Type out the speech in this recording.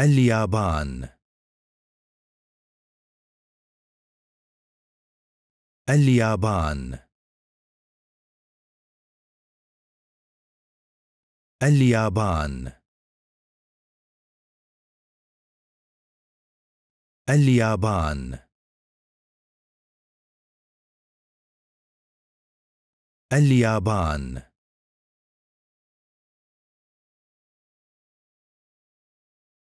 اليابان اليابان اليابان اليابان اليابان